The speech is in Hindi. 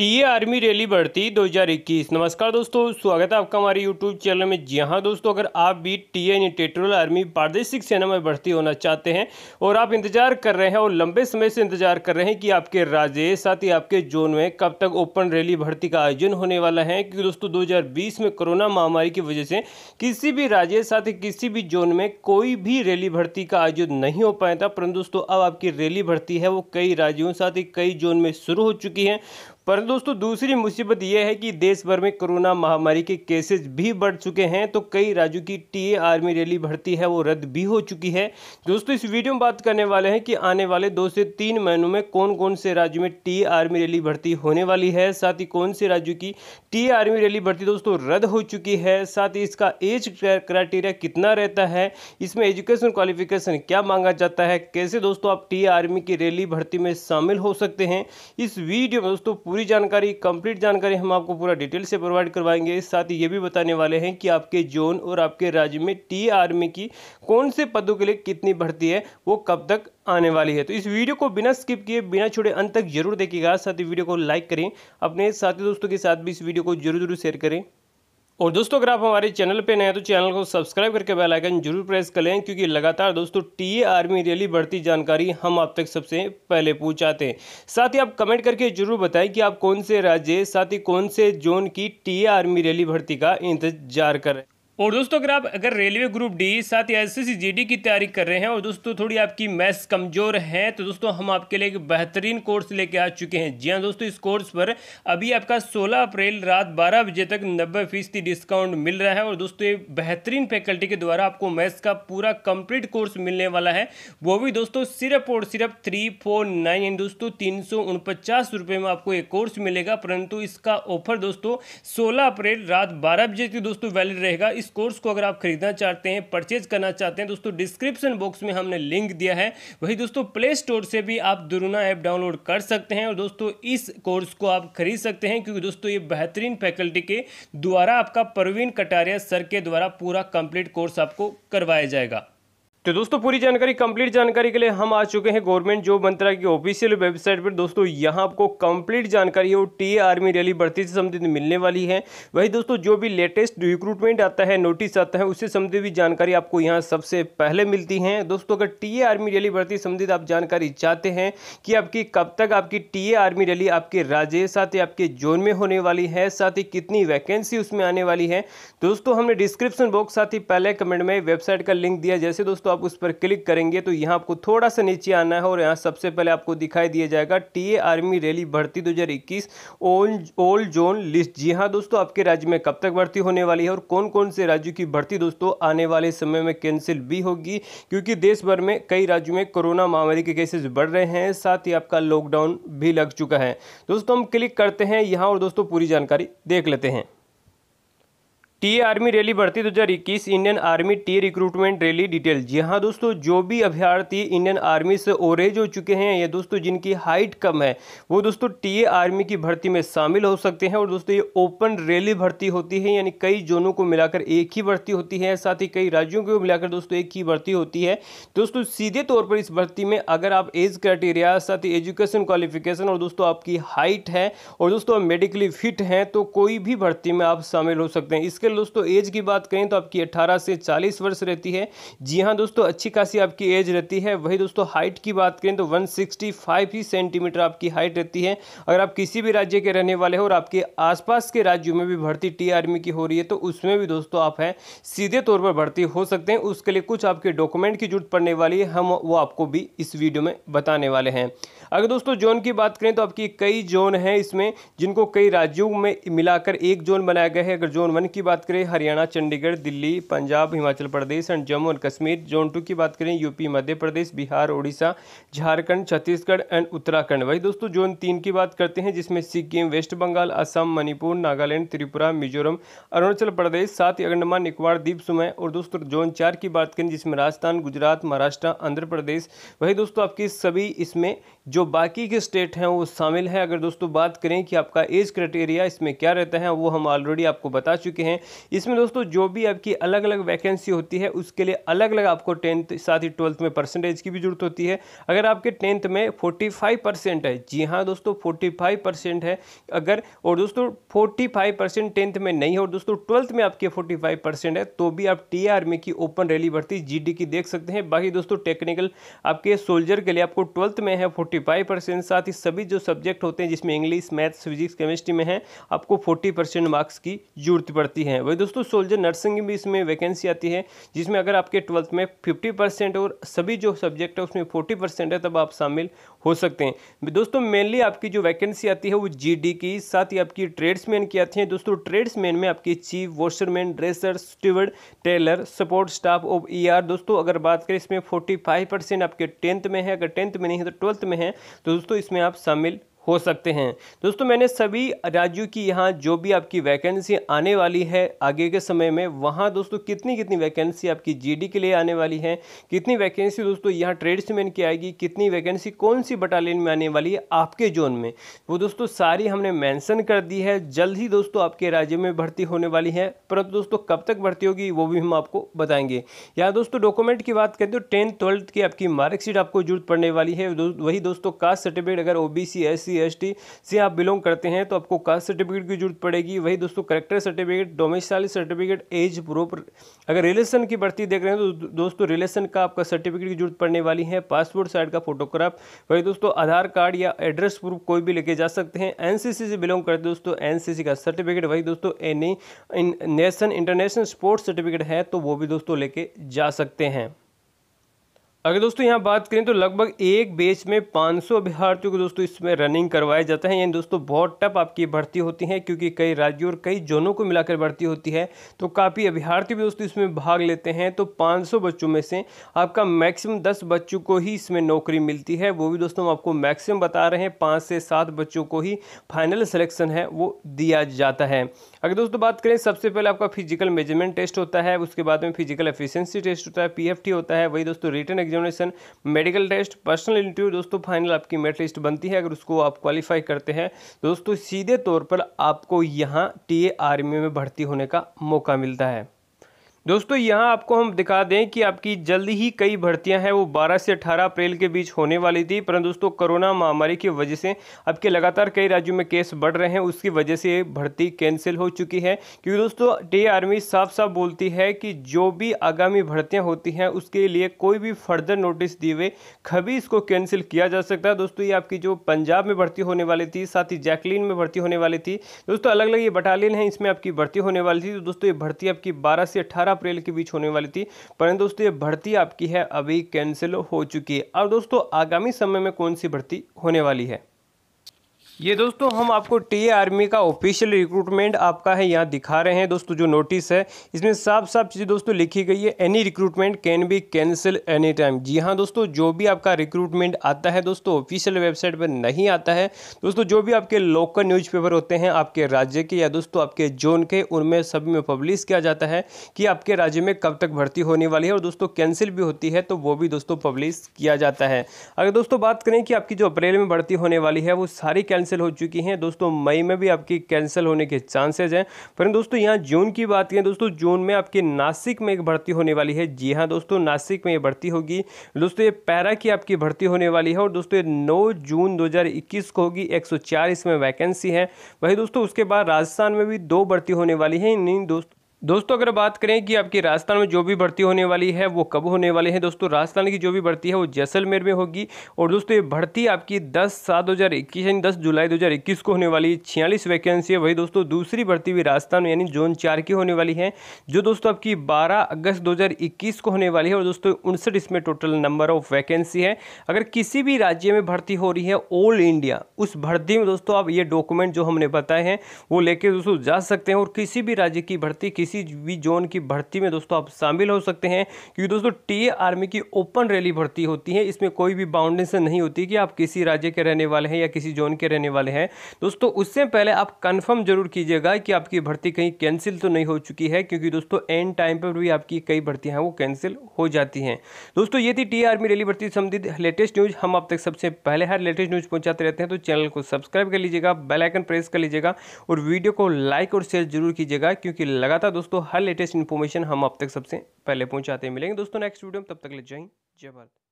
टीए आर्मी रैली बढ़ती 2021 नमस्कार दोस्तों स्वागत है आपका हमारे यूट्यूब चैनल में जी हाँ दोस्तों अगर आप भी टीए यानी टेरिटोरियल आर्मी प्रादेशिक सेना में भर्ती होना चाहते हैं और आप इंतजार कर रहे हैं और लंबे समय से इंतजार कर रहे हैं कि आपके राज्य साथ ही आपके जोन में कब तक ओपन रैली भर्ती का आयोजन होने वाला है क्योंकि दोस्तों दो में कोरोना महामारी की वजह से किसी भी राज्य साथ ही किसी भी जोन में कोई भी रैली भर्ती का आयोजन नहीं हो पाया था परंतु दोस्तों अब आपकी रैली भर्ती है वो कई राज्यों साथ ही कई जोन में शुरू हो चुकी है परंतु दोस्तों दूसरी मुसीबत यह है कि देश भर में कोरोना महामारी के केसेस भी बढ़ चुके हैं तो कई राज्यों की टीए आर्मी रैली भर्ती है वो रद्द भी हो चुकी है दोस्तों इस वीडियो में बात करने वाले हैं कि आने वाले दो से तीन महीनों में कौन कौन से राज्यों में टी आर्मी रैली भर्ती होने वाली है साथ ही कौन से राज्यों की टी आर्मी रैली भर्ती दोस्तों रद्द हो चुकी है साथ ही इसका एज क्राइटेरिया कितना रहता है इसमें एजुकेशन क्वालिफिकेशन क्या मांगा जाता है कैसे दोस्तों आप टी आर्मी की रैली भर्ती में शामिल हो सकते हैं इस वीडियो में दोस्तों पूरी जानकारी कंप्लीट जानकारी हम आपको पूरा डिटेल से प्रोवाइड करवाएंगे साथ ही ये भी बताने वाले हैं कि आपके जोन और आपके राज्य में टी आर्मी की कौन से पदों के लिए कितनी भर्ती है वो कब तक आने वाली है तो इस वीडियो को बिना स्किप किए बिना छोड़े अंत तक जरूर देखिएगा साथ ही वीडियो को लाइक करें अपने साथी दोस्तों के साथ भी इस वीडियो को जरूर जरूर शेयर करें और दोस्तों अगर आप हमारे चैनल पे नए हैं तो चैनल को सब्सक्राइब करके बेल आइकन जरूर प्रेस कर लें क्योंकि लगातार दोस्तों टीए आर्मी रैली बढ़ती जानकारी हम आप तक सबसे पहले पहुंचाते हैं साथ ही आप कमेंट करके जरूर बताएं कि आप कौन से राज्य साथ ही कौन से जोन की ए आर्मी रैली भर्ती का इंतजार करें और दोस्तों अगर आप अगर रेलवे ग्रुप डी साथ ही एस एस की तैयारी कर रहे हैं और दोस्तों थोड़ी आपकी मैथ्स कमज़ोर हैं तो दोस्तों हम आपके लिए एक बेहतरीन कोर्स लेके आ चुके हैं जी हाँ दोस्तों इस कोर्स पर अभी आपका 16 अप्रैल रात 12 बजे तक 90 फीसदी डिस्काउंट मिल रहा है और दोस्तों ये बेहतरीन फैकल्टी के द्वारा आपको मैथ्स का पूरा कंप्लीट कोर्स मिलने वाला है वो भी दोस्तों सिर्फ और सिर्फ थ्री फोर नाइन दोस्तों तीन सौ उनपचास में आपको ये कोर्स मिलेगा परंतु इसका ऑफर दोस्तों सोलह अप्रैल रात बारह बजे तक दोस्तों वैलिड रहेगा इस कोर्स को अगर आप खरीदना चाहते हैं परचेज करना चाहते हैं दोस्तों डिस्क्रिप्शन बॉक्स में हमने लिंक दिया है वही दोस्तों प्ले स्टोर से भी आप दुरुना ऐप डाउनलोड कर सकते हैं और दोस्तों इस कोर्स को आप खरीद सकते हैं क्योंकि दोस्तों ये बेहतरीन फैकल्टी के द्वारा आपका परवीन कटारिया सर के द्वारा पूरा कंप्लीट कोर्स आपको करवाया जाएगा तो दोस्तों पूरी जानकारी कंप्लीट जानकारी के लिए हम आ चुके हैं गवर्नमेंट जॉब मंत्रालय की ऑफिशियल वेबसाइट पर दोस्तों यहाँ आपको कंप्लीट जानकारी है वो टी आर्मी रैली भर्ती से संबंधित मिलने वाली है वही दोस्तों जो भी लेटेस्ट रिक्रूटमेंट आता है नोटिस आता है उससे संबंधित भी जानकारी आपको यहाँ सबसे पहले मिलती है दोस्तों अगर टी आर्मी रैली भर्ती संबंधित आप जानकारी चाहते हैं कि आपकी कब तक आपकी टी आर्मी रैली आपके राज्य साथ ही आपके जोन में होने वाली है साथ ही कितनी वैकेंसी उसमें आने वाली है दोस्तों हमने डिस्क्रिप्शन बॉक्स साथ ही पहले कमेंट में वेबसाइट का लिंक दिया जैसे दोस्तों दोस्तों आप उस पर क्लिक करेंगे तो यहाँ आपको थोड़ा सा नीचे आना है और यहाँ सबसे पहले आपको दिखाई दिया जाएगा टीए आर्मी रैली भर्ती 2021 ओल्ड जोन लिस्ट जी हाँ दोस्तों आपके राज्य में कब तक भर्ती होने वाली है और कौन कौन से राज्यों की भर्ती दोस्तों आने वाले समय में कैंसिल भी होगी क्योंकि देश भर में कई राज्यों में कोरोना महामारी के केसेस बढ़ रहे हैं साथ ही आपका लॉकडाउन भी लग चुका है दोस्तों हम क्लिक करते हैं यहाँ और दोस्तों पूरी जानकारी देख लेते हैं टी आर्मी रैली भर्ती 2021 Indian army T recruitment rally detail जी हाँ दोस्तों जो भी अभ्यर्थी इंडियन आर्मी से ओरेज हो चुके हैं या दोस्तों जिनकी हाइट कम है वो दोस्तों टी आर्मी की भर्ती में शामिल हो सकते हैं और दोस्तों ये ओपन रैली भर्ती होती है यानी कई जोनों को मिलाकर एक ही भर्ती होती है साथ ही कई राज्यों को मिलाकर दोस्तों एक ही भर्ती होती है दोस्तों सीधे तौर पर इस भर्ती में अगर आप एज क्राइटेरिया साथ ही एजुकेशन क्वालिफिकेशन और दोस्तों आपकी हाइट है और दोस्तों आप मेडिकली फिट हैं तो कोई भी भर्ती में आप शामिल हो सकते हैं इसके फिजिकल दोस्तों एज की बात करें तो आपकी 18 से 40 वर्ष रहती है जी हाँ दोस्तों अच्छी खासी आपकी एज रहती है वही दोस्तों हाइट की बात करें तो वन ही सेंटीमीटर आपकी हाइट रहती है अगर आप किसी भी राज्य के रहने वाले हो और आपके आसपास के राज्यों में भी भर्ती टी आर्मी की हो रही है तो उसमें भी दोस्तों आप हैं सीधे तौर पर भर्ती हो सकते हैं उसके लिए कुछ आपके डॉक्यूमेंट की जरूरत पड़ने वाली है हम वो आपको भी इस वीडियो में बताने वाले हैं अगर दोस्तों जोन की बात करें तो आपकी कई जोन है इसमें जिनको कई राज्यों में मिलाकर एक जोन बनाया गया है अगर जोन वन की बात बात करें Haryana Chandigarh Delhi Punjab Himachal Pradesh and Jammu and Kashmir zone two की बात करें यूपी मध्य प्रदेश बिहार उड़ीसा झारखंड छत्तीसगढ़ एंड उत्तराखंड वही दोस्तों जोन तीन की बात करते हैं जिसमें सिक्किम वेस्ट बंगाल असम मणिपुर नागालैंड त्रिपुरा मिजोरम अरुणाचल प्रदेश साथ ही अंडमान निकोबार द्वीप सुमय और दोस्तों जोन चार की बात करें जिसमें राजस्थान गुजरात महाराष्ट्र आंध्र प्रदेश वही दोस्तों आपकी सभी इसमें जो बाकी के स्टेट हैं वो शामिल हैं अगर दोस्तों बात करें कि आपका एज क्राइटेरिया इसमें क्या रहता है वो हम ऑलरेडी आपको बता चुके हैं इसमें दोस्तों जो भी आपकी अलग अलग वैकेंसी होती है उसके लिए अलग अलग आपको टेंथ साथ ही ट्वेल्थ में परसेंटेज की भी जरूरत होती है अगर आपके टेंथ में फोर्टी फाइव परसेंट है जी हाँ दोस्तों फोर्टी फाइव परसेंट है अगर और दोस्तों फोर्टी फाइव परसेंट टेंथ में नहीं है और दोस्तों ट्वेल्थ में आपके फोर्टी फाइव परसेंट है तो भी आप टी आर्मी की ओपन रैली भर्ती जी डी की देख सकते हैं बाकी दोस्तों टेक्निकल आपके सोल्जर के लिए आपको ट्वेल्थ में है फोर्टी फाइव परसेंट साथ ही सभी जो सब्जेक्ट होते हैं जिसमें इंग्लिश मैथ्स फिजिक्स केमिस्ट्री में है आपको फोर्टी परसेंट मार्क्स की जरूरत पड़ती है है वही दोस्तों सोल्जर नर्सिंग भी इसमें वैकेंसी आती है जिसमें अगर आपके ट्वेल्थ में फिफ्टी परसेंट और सभी जो सब्जेक्ट है उसमें फोर्टी परसेंट है तब आप शामिल हो सकते हैं दोस्तों मेनली आपकी जो वैकेंसी आती है वो जी की साथ ही आपकी ट्रेड्समैन की आती है दोस्तों ट्रेड्समैन में आपकी chief washerman dresser steward tailor support staff of ई दोस्तों अगर बात करें इसमें फोर्टी आपके टेंथ में है अगर टेंथ में नहीं है तो ट्वेल्थ में है तो दोस्तों इसमें आप शामिल हो सकते हैं दोस्तों मैंने सभी राज्यों की यहाँ जो भी आपकी वैकेंसी आने वाली है आगे के समय में वहाँ दोस्तों कितनी कितनी वैकेंसी आपकी जीडी के लिए आने वाली है कितनी वैकेंसी दोस्तों यहाँ ट्रेड्समैन की आएगी कितनी वैकेंसी कौन सी बटालियन में आने वाली है आपके जोन में वो दोस्तों सारी हमने मैंसन कर दी है जल्द ही दोस्तों आपके राज्य में भर्ती होने वाली है परंतु दोस्तों कब तक भर्ती होगी वो भी हम आपको बताएंगे यहाँ दोस्तों डॉक्यूमेंट की बात करें तो टेंथ ट्वेल्थ की आपकी मार्कशीट आपको जरूरत पड़ने वाली है वही दोस्तों कास्ट सर्टिफिकेट अगर O B C S C S T से आप बिलोंग करते हैं तो आपको कास्ट सर्टिफिकेट की जरूरत पड़ेगी वही दोस्तों character certificate domicile certificate age proof अगर रिलेशन की भर्ती देख रहे हैं तो दोस्तों रिलेशन का आपका सर्टिफिकेट की जरूरत पड़ने वाली है पासपोर्ट साइड का फोटोग्राफ वही दोस्तों आधार कार्ड या एड्रेस प्रूफ कोई भी लेके जा सकते हैं एनसीसी से बिलोंग करते दोस्तों एनसीसी का सर्टिफिकेट वही दोस्तों any nation international sports certificate है तो वो भी दोस्तों लेके जा सकते हैं अगर दोस्तों यहाँ बात करें तो लगभग एक बेच में 500 अभ्यर्थियों को दोस्तों इसमें रनिंग करवाया जाता है यानी दोस्तों बहुत टप आपकी भर्ती होती है क्योंकि कई राज्यों और कई जोनों को मिलाकर भर्ती होती है तो काफ़ी अभ्यर्थी भी दोस्तों इसमें भाग लेते हैं तो 500 बच्चों में से आपका मैक्सिमम दस बच्चों को ही इसमें नौकरी मिलती है वो भी दोस्तों हम आपको मैक्सिमम बता रहे हैं पाँच से सात बच्चों को ही फाइनल सलेक्शन है वो दिया जाता है अगर दोस्तों बात करें सबसे पहले आपका फिजिकल मेजरमेंट टेस्ट होता है उसके बाद में फिजिकल एफिशिएंसी टेस्ट होता है पीएफटी होता है वही दोस्तों written examination medical test personal interview दोस्तों फाइनल आपकी मेट लिस्ट बनती है अगर उसको आप क्वालिफाई करते हैं दोस्तों सीधे तौर पर आपको यहाँ टी आर्मी में भर्ती होने का मौका मिलता है दोस्तों यहाँ आपको हम दिखा दें कि आपकी जल्द ही कई भर्तियां हैं वो 12 से 18 अप्रैल के बीच होने वाली थी परंतु दोस्तों कोरोना महामारी की वजह से आपके लगातार कई राज्यों में केस बढ़ रहे हैं उसकी वजह से भर्ती कैंसिल हो चुकी है क्योंकि दोस्तों टी आर्मी साफ साफ बोलती है कि जो भी आगामी भर्तियाँ होती हैं उसके लिए कोई भी फर्दर नोटिस दिए हुए कभी इसको कैंसिल किया जा सकता है दोस्तों ये आपकी जो पंजाब में भर्ती होने वाली थी साथ ही जैकलिन में भर्ती होने वाली थी दोस्तों अलग अलग ये बटालियन है इसमें आपकी भर्ती होने वाली थी तो दोस्तों ये भर्ती आपकी बारह से अठारह ग्यारह अप्रैल के बीच होने वाली थी परंतु दोस्तों ये भर्ती आपकी है अभी कैंसिल हो चुकी है और दोस्तों आगामी समय में कौन सी भर्ती होने वाली है ये दोस्तों हम आपको टी आर्मी का ऑफिशियल रिक्रूटमेंट आपका है यहाँ दिखा रहे हैं दोस्तों जो नोटिस है इसमें साफ साफ चीज़ दोस्तों लिखी गई है any recruitment can be cancel any time जी हाँ दोस्तों जो भी आपका रिक्रूटमेंट आता है दोस्तों ऑफिशियल वेबसाइट पर नहीं आता है दोस्तों जो भी आपके लोकल न्यूज़पेपर होते हैं आपके राज्य के या दोस्तों आपके जोन के उनमें सब में पब्लिश किया जाता है कि आपके राज्य में कब तक भर्ती होने वाली है और दोस्तों कैंसिल भी होती है तो वो भी दोस्तों पब्लिश किया जाता है अगर दोस्तों बात करें कि आपकी जो अप्रैल में भर्ती होने वाली है वो सारी कैंसिल कैंसिल हो चुकी हैं दोस्तों मई में भी आपकी कैंसिल होने के चांसेज हैं पर दोस्तों यहाँ जून की बात करें दोस्तों जून में आपकी नासिक में एक भर्ती होने वाली है जी हाँ दोस्तों नासिक में ये भर्ती होगी दोस्तों ये पैरा की आपकी भर्ती होने वाली है और दोस्तों ये नौ जून दो को होगी एक इसमें वैकेंसी है वही दोस्तों उसके बाद राजस्थान में भी दो भर्ती होने वाली है इन दोस्तों दोस्तों अगर बात करें कि आपकी राजस्थान में जो भी भर्ती होने वाली है वो कब होने वाली है दोस्तों राजस्थान की जो भी भर्ती है वो जैसलमेर में होगी और दोस्तों ये भर्ती आपकी 10 सात 2021 यानी 10 जुलाई 2021 को होने वाली है छियालीस वैकेंसी है वही दोस्तों दूसरी भर्ती भी राजस्थान में यानी जोन चार की होने वाली है जो दोस्तों आपकी बारह अगस्त दो को होने वाली है और दोस्तों उनसठ इसमें टोटल नंबर ऑफ वैकेंसी है अगर किसी भी राज्य में भर्ती हो रही है ऑल इंडिया उस भर्ती में दोस्तों आप ये डॉक्यूमेंट जो हमने बताए हैं वो लेके दोस्तों जा सकते हैं और किसी भी राज्य की भर्ती किसी किसी भी जोन की भर्ती में दोस्तों आप शामिल हो सकते हैं क्योंकि दोस्तों टी आर्मी की ओपन रैली भर्ती होती है इसमें कोई भी बाउंडेशन नहीं होती कि आप किसी राज्य के रहने वाले हैं या किसी जोन के रहने वाले हैं दोस्तों उससे पहले आप कन्फर्म जरूर कीजिएगा कि आपकी भर्ती कहीं कैंसिल तो नहीं हो चुकी है क्योंकि दोस्तों एंड टाइम पर भी आपकी कई भर्ती हैं वो कैंसिल हो जाती हैं दोस्तों ये थी टी आर्मी रैली भर्ती संबंधित लेटेस्ट न्यूज़ हम आप तक सबसे पहले हर लेटेस्ट न्यूज़ पहुंचाते रहते हैं तो चैनल को सब्सक्राइब कर लीजिएगा बेलाइकन प्रेस कर लीजिएगा और वीडियो को लाइक और शेयर जरूर कीजिएगा क्योंकि लगातार दोस्तों हर लेटेस्ट इन्फॉर्मेशन हम आप तक सबसे पहले पहुंचाते मिलेंगे दोस्तों नेक्स्ट वीडियो में तब तक ले जाएंगे जय भारत